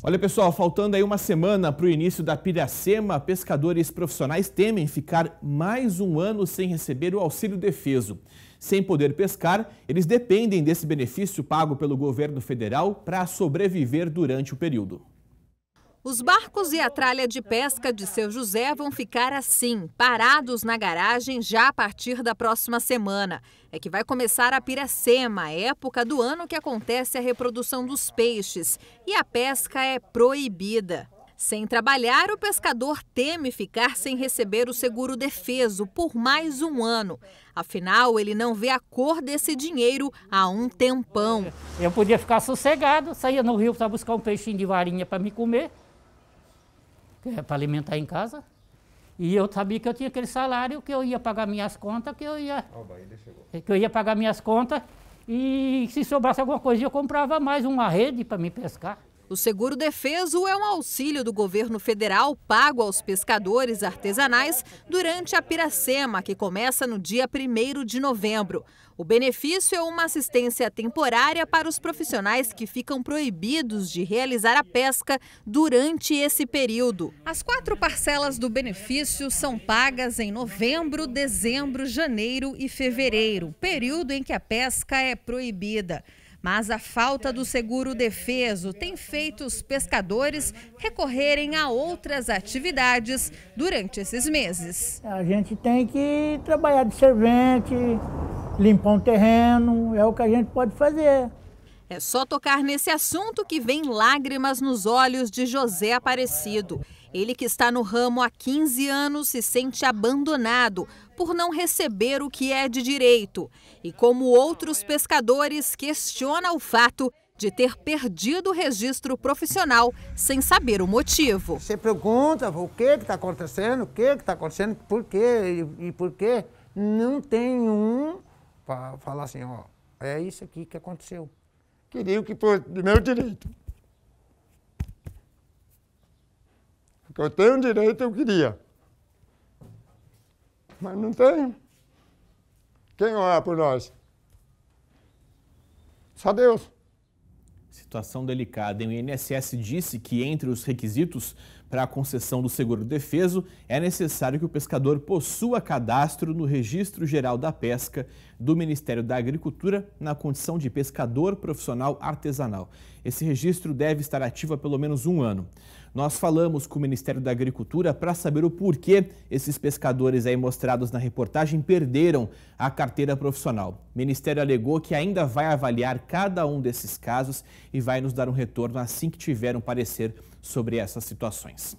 Olha pessoal, faltando aí uma semana para o início da Piracema, pescadores profissionais temem ficar mais um ano sem receber o auxílio defeso. Sem poder pescar, eles dependem desse benefício pago pelo governo federal para sobreviver durante o período. Os barcos e a tralha de pesca de seu José vão ficar assim, parados na garagem já a partir da próxima semana. É que vai começar a piracema, época do ano que acontece a reprodução dos peixes, e a pesca é proibida. Sem trabalhar, o pescador teme ficar sem receber o seguro defeso por mais um ano. Afinal, ele não vê a cor desse dinheiro há um tempão. Eu podia ficar sossegado, saía no rio para buscar um peixinho de varinha para me comer, é, para alimentar em casa. E eu sabia que eu tinha aquele salário, que eu ia pagar minhas contas, que eu ia. Oba, é, que eu ia pagar minhas contas. E se sobrasse alguma coisa, eu comprava mais uma rede para me pescar. O seguro defeso é um auxílio do governo federal pago aos pescadores artesanais durante a piracema, que começa no dia 1 de novembro. O benefício é uma assistência temporária para os profissionais que ficam proibidos de realizar a pesca durante esse período. As quatro parcelas do benefício são pagas em novembro, dezembro, janeiro e fevereiro, período em que a pesca é proibida. Mas a falta do seguro defeso tem feito os pescadores recorrerem a outras atividades durante esses meses. A gente tem que trabalhar de servente, limpar um terreno, é o que a gente pode fazer. É só tocar nesse assunto que vem lágrimas nos olhos de José Aparecido. Ele que está no ramo há 15 anos se sente abandonado por não receber o que é de direito e, como outros pescadores, questiona o fato de ter perdido o registro profissional sem saber o motivo. Você pergunta o que está acontecendo, o que está acontecendo, por quê e, e por quê. Não tem um para falar assim, ó, é isso aqui que aconteceu. Queria o que fosse do meu direito. Porque eu tenho direito, eu queria mas não tem. Quem orar por nós? Só Deus. Situação delicada. O INSS disse que entre os requisitos para a concessão do seguro defeso, é necessário que o pescador possua cadastro no Registro Geral da Pesca do Ministério da Agricultura na condição de pescador profissional artesanal. Esse registro deve estar ativo há pelo menos um ano. Nós falamos com o Ministério da Agricultura para saber o porquê esses pescadores aí mostrados na reportagem perderam a carteira profissional. O Ministério alegou que ainda vai avaliar cada um desses casos e vai nos dar um retorno assim que tiver um parecer sobre essas situações.